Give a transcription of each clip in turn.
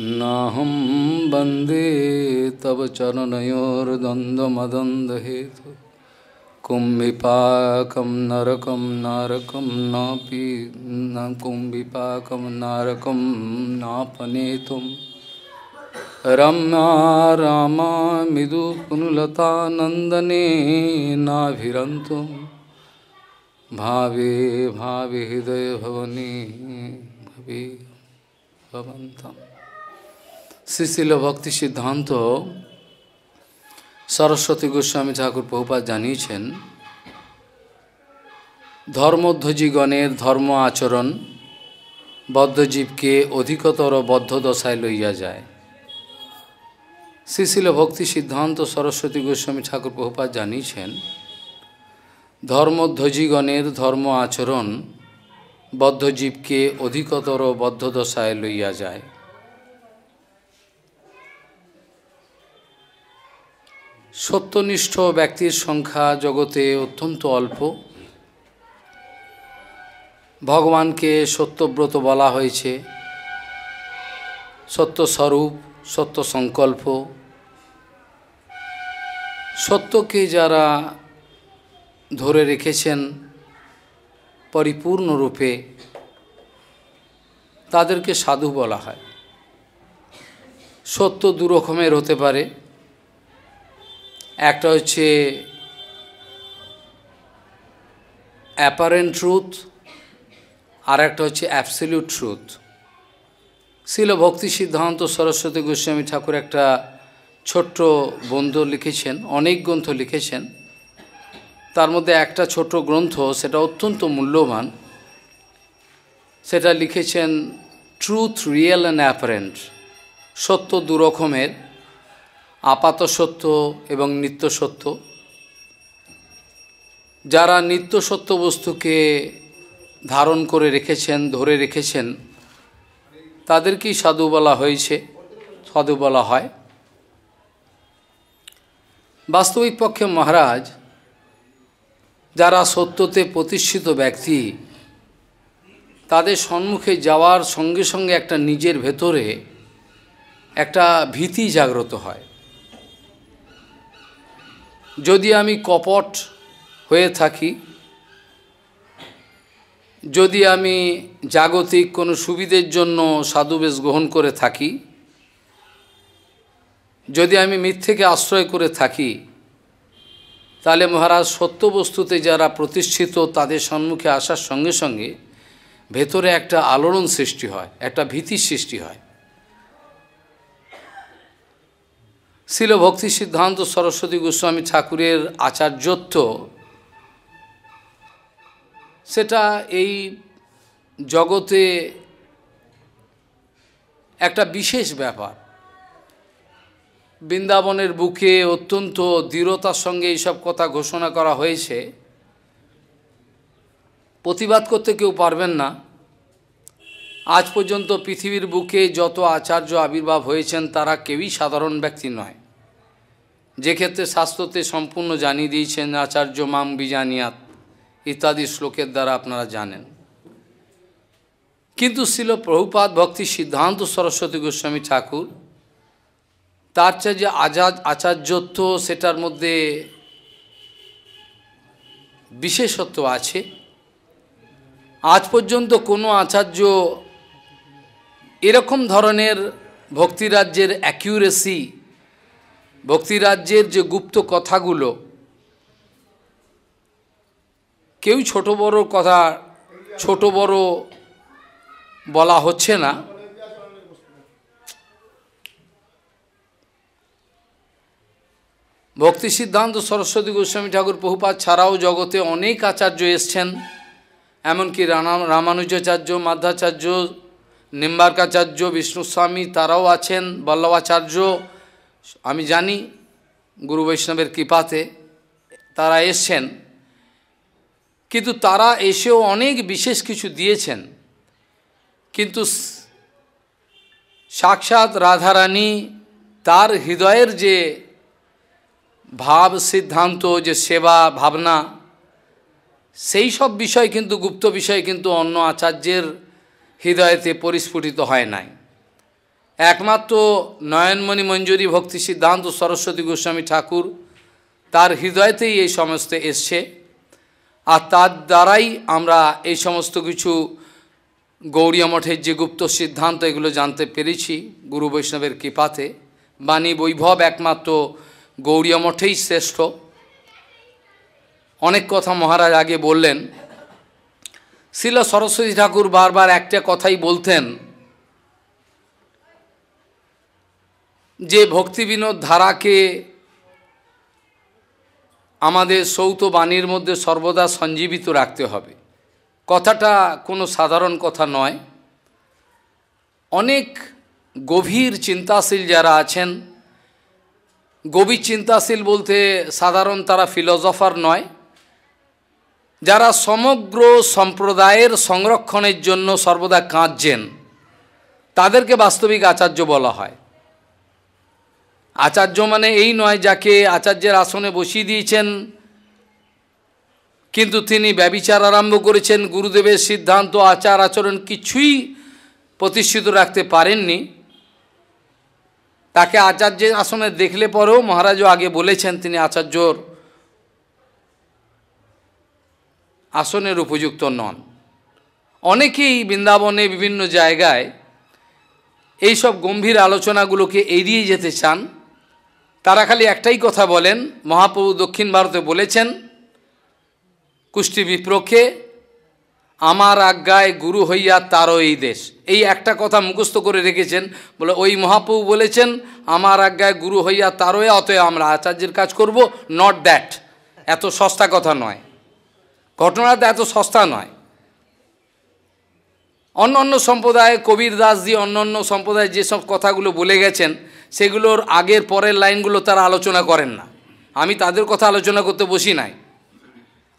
नाहं वन्दे तव चरणयोर्द्वन्द्वमदन्दहेतु कुम्भिपाकं नरकं नारकं नापि न कुम्भिपाकं नारकं नापनेतुं रम्या रामामिदुपुनुलतानन्दने नाभिरन्तुं भावे भावे हृदयभवने भवे भवन्तम् শ্রীশিল ভক্তি সিদ্ধান্ত সরস্বতী গোস্বামী ঠাকুর প্রভুপাত জানিয়েছেন ধর্মধ্বজীগণের ধর্ম আচরণ বদ্ধজীবকে অধিকতর বদ্ধদশায় লইয়া যায় শ্রীশিল ভক্তি সিদ্ধান্ত সরস্বতী গোস্বামী ঠাকুর প্রভুপাত জানিয়েছেন ধর্মধ্বজীগণের ধর্ম আচরণ বদ্ধজীবকে অধিকতর বদ্ধদশায় লইয়া যায় সত্যনিষ্ঠ ব্যক্তির সংখ্যা জগতে অত্যন্ত অল্প ভগবানকে সত্যব্রত বলা হয়েছে সত্য স্বরূপ সত্য সংকল্প সত্যকে যারা ধরে রেখেছেন পরিপূর্ণরূপে তাদেরকে সাধু বলা হয় সত্য দুরকমের হতে পারে একটা হচ্ছে অ্যাপারেন্ট ট্রুথ আর একটা হচ্ছে অ্যাবসলিউট ট্রুথ শিল ভক্তি সিদ্ধান্ত সরস্বতী গোস্বামী ঠাকুর একটা ছোট্ট বন্ধু লিখেছেন অনেক গ্রন্থ লিখেছেন তার মধ্যে একটা ছোট গ্রন্থ সেটা অত্যন্ত মূল্যবান সেটা লিখেছেন ট্রুথ রিয়েল অ্যান্ড অ্যাপারেন্ট সত্য দুরকমের আপাত সত্য এবং নিত্য সত্য যারা নিত্য সত্য বস্তুকে ধারণ করে রেখেছেন ধরে রেখেছেন তাদেরকেই সাধু বলা হয়েছে সাধু বলা হয় বাস্তবিক পক্ষে মহারাজ যারা সত্যতে প্রতিষ্ঠিত ব্যক্তি তাদের সম্মুখে যাওয়ার সঙ্গে সঙ্গে একটা নিজের ভেতরে একটা ভীতি জাগ্রত হয় যদি আমি কপট হয়ে থাকি যদি আমি জাগতিক কোনো সুবিধের জন্য সাধুবেশ গ্রহণ করে থাকি যদি আমি মিথ্যেকে আশ্রয় করে থাকি তাহলে মহারাজ সত্য বস্তুতে যারা প্রতিষ্ঠিত তাদের সম্মুখে আসার সঙ্গে সঙ্গে ভেতরে একটা আলোড়ন সৃষ্টি হয় একটা ভীতির সৃষ্টি হয় শিল ভক্তি সিদ্ধান্ত সরস্বতী গোস্বামী ঠাকুরের আচার্যত্ব সেটা এই জগতে একটা বিশেষ ব্যাপার বৃন্দাবনের বুকে অত্যন্ত দৃঢ়তার সঙ্গে এইসব কথা ঘোষণা করা হয়েছে প্রতিবাদ করতে কেউ পারবেন না আজ পর্যন্ত পৃথিবীর বুকে যত আচার্য আবির্ভাব হয়েছেন তারা কেউই সাধারণ ব্যক্তি নয় যে ক্ষেত্রে শাস্ত্রতে সম্পূর্ণ জানিয়ে দিয়েছেন আচার্য মাম বিজানিয়াত ইত্যাদি শ্লোকের দ্বারা আপনারা জানেন কিন্তু ছিল প্রভুপাত ভক্তি সিদ্ধান্ত সরস্বতী গোস্বামী ঠাকুর তার চেয়ে যে আজাদ আচার্যত্ব সেটার মধ্যে বিশেষত্ব আছে আজ পর্যন্ত কোনো আচার্য এরকম ধরনের ভক্তিরাজ্যের অ্যাকিউরেসি ভক্তিরাজ্যের যে গুপ্ত কথাগুলো কেউ ছোট বড় কথা ছোট বড় বলা হচ্ছে না ভক্তি সিদ্ধান্ত সরস্বতী গোস্বামী ঠাকুর বহুপাত ছাড়াও জগতে অনেক আচার্য এসছেন এমনকি রামানুজাচার্য মাধ্যাচার্য নিম্বার্কাচার্য বিষ্ণুস্বামী তারাও আছেন বল্লভাচার্য আমি জানি গুরু বৈষ্ণবের কৃপাতে তারা এসছেন কিন্তু তারা এসেও অনেক বিশেষ কিছু দিয়েছেন কিন্তু সাক্ষাৎ রাধারানী তার হৃদয়ের যে ভাব সিদ্ধান্ত যে সেবা ভাবনা সেই সব বিষয় কিন্তু গুপ্ত বিষয় কিন্তু অন্য আচার্যের হৃদয়তে পরিস্ফুটিত হয় নাই একমাত্র নয়নমণি মঞ্জুরি ভক্তি সিদ্ধান্ত সরস্বতী গোস্বামী ঠাকুর তার হৃদয়তেই এই সমস্ত এসছে আর তার দ্বারাই আমরা এই সমস্ত কিছু গৌরীয় মঠের যে গুপ্ত সিদ্ধান্ত এগুলো জানতে পেরেছি গুরু বৈষ্ণবের কৃপাতে বাণী বৈভব একমাত্র গৌরীয় মঠেই শ্রেষ্ঠ অনেক কথা মহারাজ আগে বললেন শিল সরস্বতী ঠাকুর বারবার একটা কথাই বলতেন যে ভক্তিবিনোদ ধারাকে আমাদের সৌত বাণীর মধ্যে সর্বদা সঞ্জীবিত রাখতে হবে কথাটা কোনো সাধারণ কথা নয় অনেক গভীর চিন্তাশীল যারা আছেন গভীর চিন্তাশীল বলতে সাধারণ তারা ফিলোজফার নয় যারা সমগ্র সম্প্রদায়ের সংরক্ষণের জন্য সর্বদা কাঁদছেন তাদেরকে বাস্তবিক আচার্য বলা হয় আচার্য মানে এই নয় যাকে আচার্যের আসনে বসিয়ে দিয়েছেন কিন্তু তিনি ব্যবিচার আরম্ভ করেছেন গুরুদেবের সিদ্ধান্ত আচার আচরণ কিছুই প্রতিষ্ঠিত রাখতে পারেননি তাকে আচার্যের আসনে দেখলে পরেও মহারাজও আগে বলেছেন তিনি আচার্যর আসনের উপযুক্ত নন অনেকেই বৃন্দাবনে বিভিন্ন জায়গায় এই সব গম্ভীর আলোচনাগুলোকে এড়িয়ে যেতে চান তারা খালি একটাই কথা বলেন মহাপ্রভু দক্ষিণ ভারতে বলেছেন কুষ্টি বিপ্রক্ষে আমার আজ্ঞায় গুরু হইয়া তারও এই দেশ এই একটা কথা মুখস্থ করে রেখেছেন বলে ওই মহাপ্রভু বলেছেন আমার আজ্ঞায় গুরু হইয়া তারোয়া অতএব আমরা আচার্যের কাজ করব নট দ্যাট এত সস্তা কথা নয় তো এত সস্তা নয় অন্য অন্য সম্প্রদায় কবির দাসজি অন্য অন্য সম্প্রদায় যেসব কথাগুলো বলে গেছেন সেগুলোর আগের পরের লাইনগুলো তারা আলোচনা করেন না আমি তাদের কথা আলোচনা করতে বসি নাই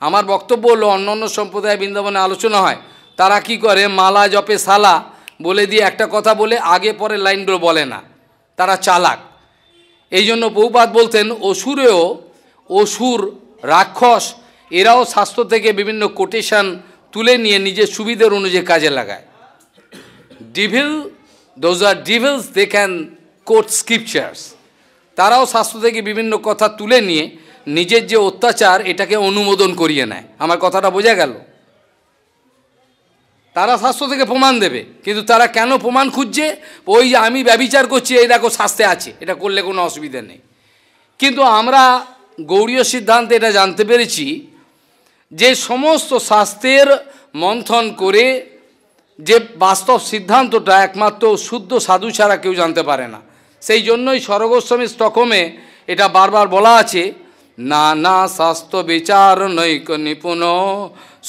আমার বক্তব্য হলো অন্য অন্য সম্প্রদায় বৃন্দাবনে আলোচনা হয় তারা কি করে মালা জপে সালা বলে দিয়ে একটা কথা বলে আগে পরে লাইনগুলো বলে না তারা চালাক এই জন্য বহুপাত বলতেন অসুরেও অসুর রাক্ষস এরাও স্বাস্থ্য থেকে বিভিন্ন কোটেশান তুলে নিয়ে নিজের সুবিধার অনুযায়ী কাজে লাগায় devil those are devils they can quote scriptures তারাও স্বাস্থ্য থেকে বিভিন্ন কথা তুলে নিয়ে নিজের যে অত্যাচার এটাকে অনুমোদন করিয়ে নেয় আমার কথাটা বোঝা গেল তারা স্বাস্থ্য থেকে প্রমাণ দেবে কিন্তু তারা কেন প্রমাণ খুঁজছে ওই যে আমি ব্যবিচার করছি এই দেখো স্বাস্থ্যে আছে এটা করলে কোনো অসুবিধা নেই কিন্তু আমরা গৌরীয় সিদ্ধান্তে এটা জানতে পেরেছি যে সমস্ত শাস্ত্রের মন্থন করে যে বাস্তব সিদ্ধান্তটা একমাত্র শুদ্ধ সাধু ছাড়া কেউ জানতে পারে না সেই জন্যই স্বর্গোস্বামী স্তকমে এটা বারবার বলা আছে নানা স্বাস্থ্য বিচার নৈক নিপুণ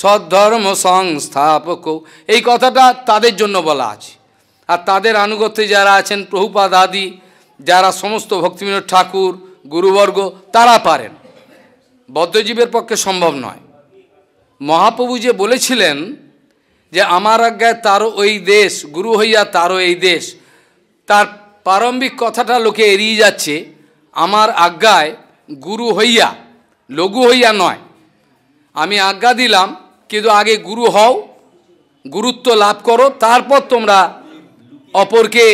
সদ্ধর্ম সংস্থাপক এই কথাটা তাদের জন্য বলা আছে আর তাদের আনুগত্যে যারা আছেন প্রভুপাদ আদি যারা সমস্ত ভক্তিবিনোদ ঠাকুর গুরুবর্গ তারা পারেন বদ্ধজীবের পক্ষে সম্ভব নয় মহাপ্রভু যে বলেছিলেন যে আমার আজ্ঞায় তারও ওই দেশ গুরু হইয়া তারও এই দেশ তার প্রারম্ভিক কথাটা লোকে এড়িয়ে যাচ্ছে আমার আজ্ঞায় গুরু হইয়া লঘু হইয়া নয় আমি আজ্ঞা দিলাম কিন্তু আগে গুরু হও গুরুত্ব লাভ করো তারপর তোমরা অপরকে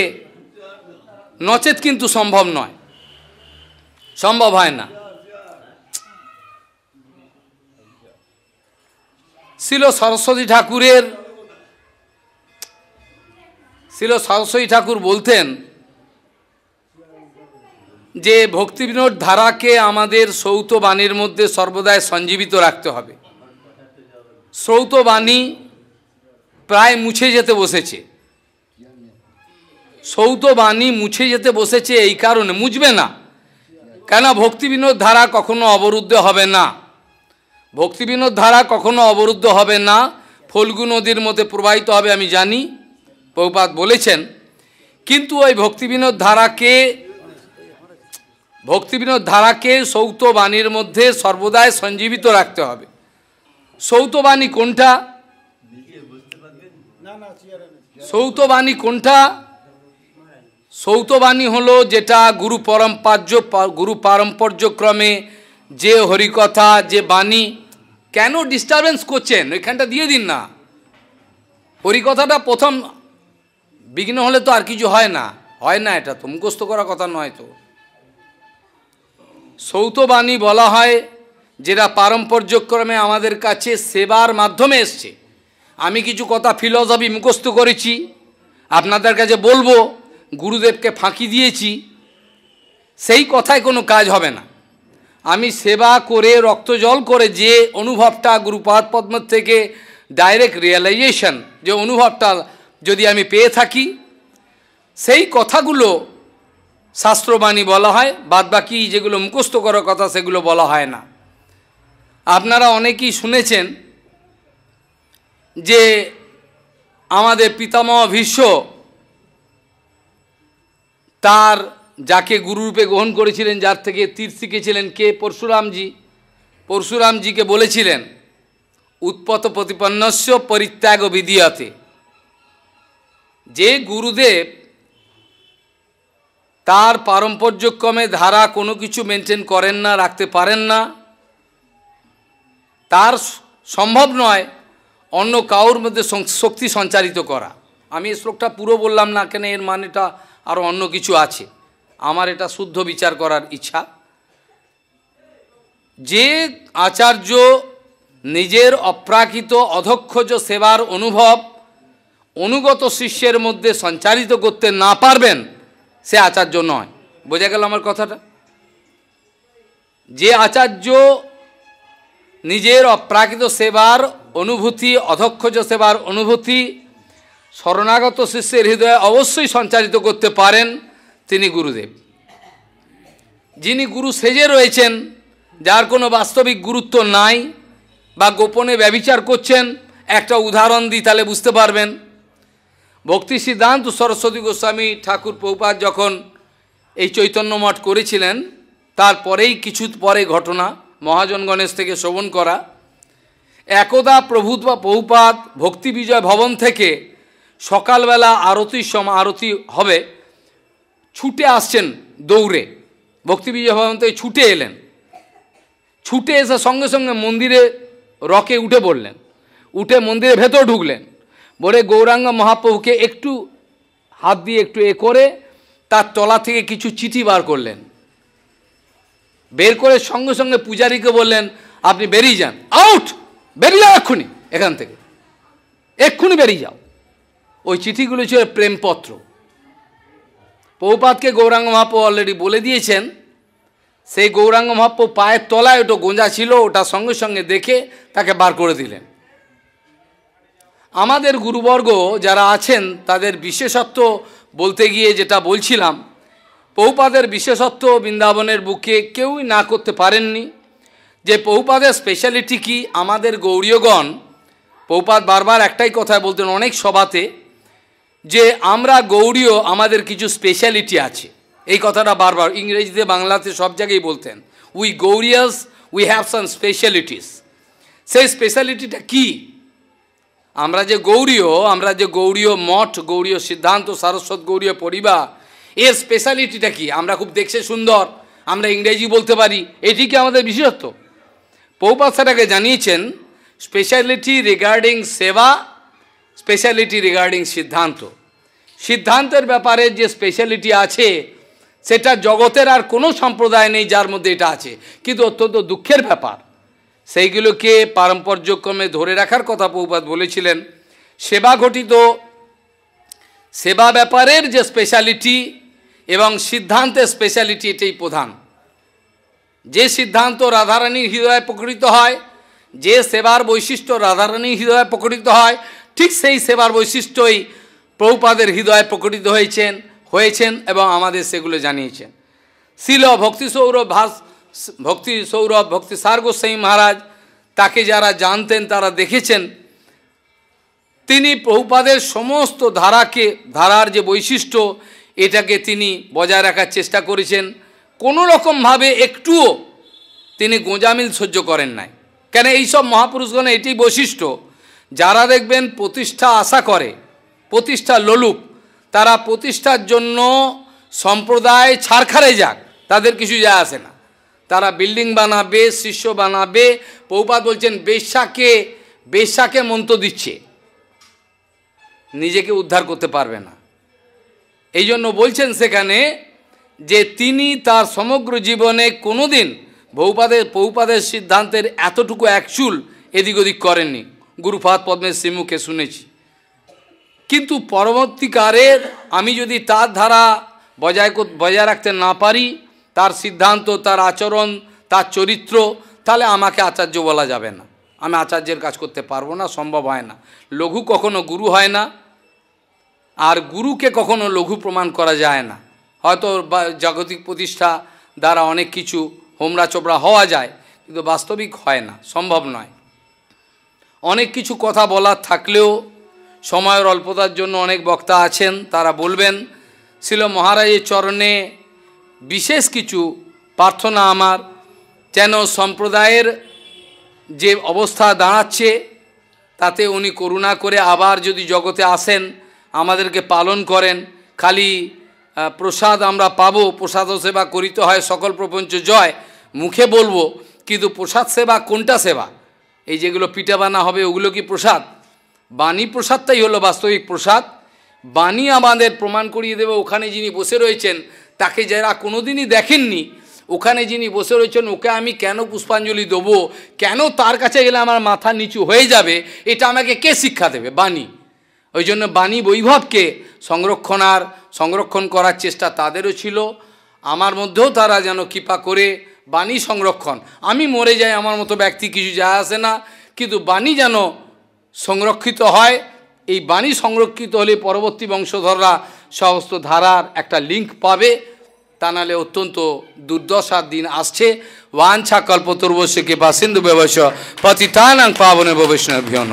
নচেত কিন্তু সম্ভব নয় সম্ভব হয় না ছিল সরস্বতী ঠাকুরের ছিল সরস্বতী ঠাকুর বলতেন যে ভক্তি বিনোদ ধারাকে আমাদের সৌতবাণীর মধ্যে সর্বদাই সঞ্জীবিত রাখতে হবে সৌতবাণী প্রায় মুছে যেতে বসেছে সৌতবাণী মুছে যেতে বসেছে এই কারণে মুছবে না কেন ভক্তি বিনোদ ধারা কখনো অবরুদ্ধ হবে না ভক্তি ধারা কখনো অবরুদ্ধ হবে না ফলগু নদীর মধ্যে প্রবাহিত হবে আমি জানি প্রভুপাত বলেছেন কিন্তু ওই ভক্তি ধারাকে ভক্তি ধারাকে সৌতবাণীর মধ্যে সর্বদাই সঞ্জীবিত রাখতে হবে সৌতবাণী বাণী কোনটা সৌত বাণী কোনটা সৌত হলো যেটা গুরু পরম্পার্য গুরু পারম্পর্যক্রমে যে হরিকথা যে বাণী কেন ডিস্টারবেন্স করছেন ওইখানটা দিয়ে দিন না হরিকথাটা প্রথম বিঘ্ন হলে তো আর কিছু হয় না হয় না এটা তো মুখস্থ করা কথা নয় তো সৌতবাণী বলা হয় যেটা পারম্পর্যক্রমে আমাদের কাছে সেবার মাধ্যমে এসছে আমি কিছু কথা ফিলসফি মুখস্থ করেছি আপনাদের কাছে বলবো গুরুদেবকে ফাঁকি দিয়েছি সেই কথায় কোনো কাজ হবে না আমি সেবা করে রক্ত জল করে যে অনুভবটা গুরুপাদ পদ্ম থেকে ডাইরেক্ট রিয়েলাইজেশন যে অনুভবটা যদি আমি পেয়ে থাকি সেই কথাগুলো শাস্ত্রবাণী বলা হয় বাদ বাকি যেগুলো মুখস্থ করার কথা সেগুলো বলা হয় না আপনারা অনেকেই শুনেছেন যে আমাদের পিতামহ ভীষ্ম তার যাকে গুরুরূপে গ্রহণ করেছিলেন যার থেকে তীর শিখেছিলেন কে পরশুরামজি পরশুরামজিকে বলেছিলেন উৎপত প্রতিপন্নস্য পরিত্যাগ বিধিয়াতে যে গুরুদেব তার পারম্পর্যক্রমে ধারা কোনো কিছু মেনটেন করেন না রাখতে পারেন না তার সম্ভব নয় অন্য কাউর মধ্যে শক্তি সঞ্চারিত করা আমি এই শ্লোকটা পুরো বললাম না কেন এর মানেটা আরও অন্য কিছু আছে আমার এটা শুদ্ধ বিচার করার ইচ্ছা যে আচার্য নিজের অপ্রাকৃত অধক্ষজ সেবার অনুভব অনুগত শিষ্যের মধ্যে সঞ্চারিত করতে না পারবেন সে আচার্য নয় বোঝা গেল আমার কথাটা যে আচার্য নিজের অপ্রাকৃত সেবার অনুভূতি অধক্ষজ সেবার অনুভূতি শরণাগত শিষ্যের হৃদয়ে অবশ্যই সঞ্চারিত করতে পারেন তিনি গুরুদেব যিনি গুরু সেজে রয়েছেন যার কোনো বাস্তবিক গুরুত্ব নাই বা গোপনে ব্যবিচার করছেন একটা উদাহরণ দিই তাহলে বুঝতে পারবেন ভক্তি সিদ্ধান্ত সরস্বতী গোস্বামী ঠাকুর প্রপাত যখন এই চৈতন্য মঠ করেছিলেন তারপরেই কিছু পরে ঘটনা মহাজন গণেশ থেকে শ্রবণ করা একদা প্রভুত বা বহুপাত ভক্তি বিজয় ভবন থেকে সকালবেলা আরতির সম আরতি হবে ছুটে আসছেন দৌড়ে ভক্তিবিজয় ভবন্ত ছুটে এলেন ছুটে এসে সঙ্গে সঙ্গে মন্দিরে রকে উঠে পড়লেন উঠে মন্দিরের ভেতর ঢুকলেন বলে গৌরাঙ্গ মহাপ্রভুকে একটু হাত দিয়ে একটু এ করে তার তলা থেকে কিছু চিঠি বার করলেন বের করে সঙ্গে সঙ্গে পূজারীকে বললেন আপনি বেরিয়ে যান আউট বেরিয়ে যাও এক্ষুনি এখান থেকে এক্ষুনি বেরিয়ে যাও ওই চিঠিগুলো ছিল প্রেমপত্র পৌপাতকে গৌরাঙ্গ মহাপ্রু অলরেডি বলে দিয়েছেন সেই গৌরাঙ্গ মহাপ্রু পায়ের তলায় ওটা গোঁজা ছিল ওটা সঙ্গে সঙ্গে দেখে তাকে বার করে দিলেন আমাদের গুরুবর্গ যারা আছেন তাদের বিশেষত্ব বলতে গিয়ে যেটা বলছিলাম পৌপাদের বিশেষত্ব বৃন্দাবনের বুকে কেউই না করতে পারেননি যে পৌপাদের স্পেশালিটি কি আমাদের গৌরীয়গণ পৌপাদ বারবার একটাই কথায় বলতেন অনেক সভাতে যে আমরা গৌড়ীয় আমাদের কিছু স্পেশালিটি আছে এই কথাটা বারবার ইংরেজিতে বাংলাতে সব জায়গায় বলতেন we Gaudiyas we have some specialities সেই স্পেশালিটিটা কি আমরা যে গৌরীয় আমরা যে গৌরীয় মঠ গৌরীয় সিদ্ধান্ত সারস্বত গৌরীয় পরিবার এর স্পেশালিটিটা কি আমরা খুব দেখছে সুন্দর আমরা ইংরেজি বলতে পারি এটি কি আমাদের বিশেষত্ব পৌপাশাটাকে জানিয়েছেন স্পেশালিটি রিগার্ডিং সেবা স্পেশালিটি রিগার্ডিং সিদ্ধান্ত সিদ্ধান্তের ব্যাপারে যে স্পেশালিটি আছে সেটা জগতের আর কোনো সম্প্রদায় নেই যার মধ্যে এটা আছে কিন্তু অত্যন্ত দুঃখের ব্যাপার সেইগুলোকে পারম্পর্যক্রমে ধরে রাখার কথা পৌপাত বলেছিলেন সেবা ঘটিত সেবা ব্যাপারের যে স্পেশালিটি এবং সিদ্ধান্তের স্পেশালিটি এটাই প্রধান যে সিদ্ধান্ত রাধারানীর হৃদয়ে প্রকৃত হয় যে সেবার বৈশিষ্ট্য রাধারানীর হৃদয়ে প্রকৃত হয় ঠিক সেই সেবার বৈশিষ্ট্যই প্রভুপাদের হৃদয়ে প্রকটিত হয়েছেন হয়েছেন এবং আমাদের সেগুলো জানিয়েছেন শিল ভক্তি সৌরভ ভাস ভক্তি সৌরভ ভক্তি সার গোস্বাই মহারাজ তাকে যারা জানতেন তারা দেখেছেন তিনি প্রভুপাদের সমস্ত ধারাকে ধারার যে বৈশিষ্ট্য এটাকে তিনি বজায় রাখার চেষ্টা করেছেন কোনো রকমভাবে একটুও তিনি গোঁজামিল সহ্য করেন নাই কেন এইসব মহাপুরুষগণ এটি বৈশিষ্ট্য যারা দেখবেন প্রতিষ্ঠা আশা করে প্রতিষ্ঠা লোলুপ তারা প্রতিষ্ঠার জন্য সম্প্রদায় ছাড়খারে যাক তাদের কিছু যায় আসে না তারা বিল্ডিং বানাবে শিষ্য বানাবে পৌপাত বলছেন বেশাকে বেশাকে মন্ত্র দিচ্ছে নিজেকে উদ্ধার করতে পারবে না এই জন্য বলছেন সেখানে যে তিনি তার সমগ্র জীবনে কোনোদিন বহুপাদের পৌপাদের সিদ্ধান্তের এতটুকু একচুল এদিক ওদিক করেননি গুরুফাত পদ্মের শ্রীমুখে শুনেছি কিন্তু পরবর্তীকারের আমি যদি তার ধারা বজায় বজায় রাখতে না পারি তার সিদ্ধান্ত তার আচরণ তার চরিত্র তাহলে আমাকে আচার্য বলা যাবে না আমি আচার্যের কাজ করতে পারবো না সম্ভব হয় না লঘু কখনো গুরু হয় না আর গুরুকে কখনো লঘু প্রমাণ করা যায় না হয়তো জাগতিক প্রতিষ্ঠা দ্বারা অনেক কিছু হোমরা চোপড়া হওয়া যায় কিন্তু বাস্তবিক হয় না সম্ভব নয় অনেক কিছু কথা বলার থাকলেও সময়ের অল্পতার জন্য অনেক বক্তা আছেন তারা বলবেন ছিল মহারাজের চরণে বিশেষ কিছু প্রার্থনা আমার যেন সম্প্রদায়ের যে অবস্থা দাঁড়াচ্ছে তাতে উনি করুণা করে আবার যদি জগতে আসেন আমাদেরকে পালন করেন খালি প্রসাদ আমরা পাব প্রসাদ সেবা করিতে হয় সকল প্রপঞ্চ জয় মুখে বলবো কিন্তু প্রসাদ সেবা কোনটা সেবা এই যেগুলো পিঠা বানা হবে ওগুলো কি প্রসাদ বাণী প্রসাদটাই হলো বাস্তবিক প্রসাদ বাণী আমাদের প্রমাণ করিয়ে দেবে ওখানে যিনি বসে রয়েছেন তাকে যারা কোনোদিনই দেখেননি ওখানে যিনি বসে রয়েছেন ওকে আমি কেন পুষ্পাঞ্জলি দেবো কেন তার কাছে গেলে আমার মাথা নিচু হয়ে যাবে এটা আমাকে কে শিক্ষা দেবে বাণী ওই জন্য বাণী বৈভবকে সংরক্ষণার সংরক্ষণ করার চেষ্টা তাদেরও ছিল আমার মধ্যেও তারা যেন কৃপা করে বাণী সংরক্ষণ আমি মরে যাই আমার মতো ব্যক্তি কিছু যায় আসে না কিন্তু বাণী যেন সংরক্ষিত হয় এই বাণী সংরক্ষিত হলে পরবর্তী বংশধররা সমস্ত ধারার একটা লিঙ্ক পাবে তা নাহলে অত্যন্ত দুর্দশার দিন আসছে ওয়াঞ্ছা কল্পতর্বশ্য কৃপা সিন্ধু ব্যবস্য পতিতানাং পাবনে অভিয়ান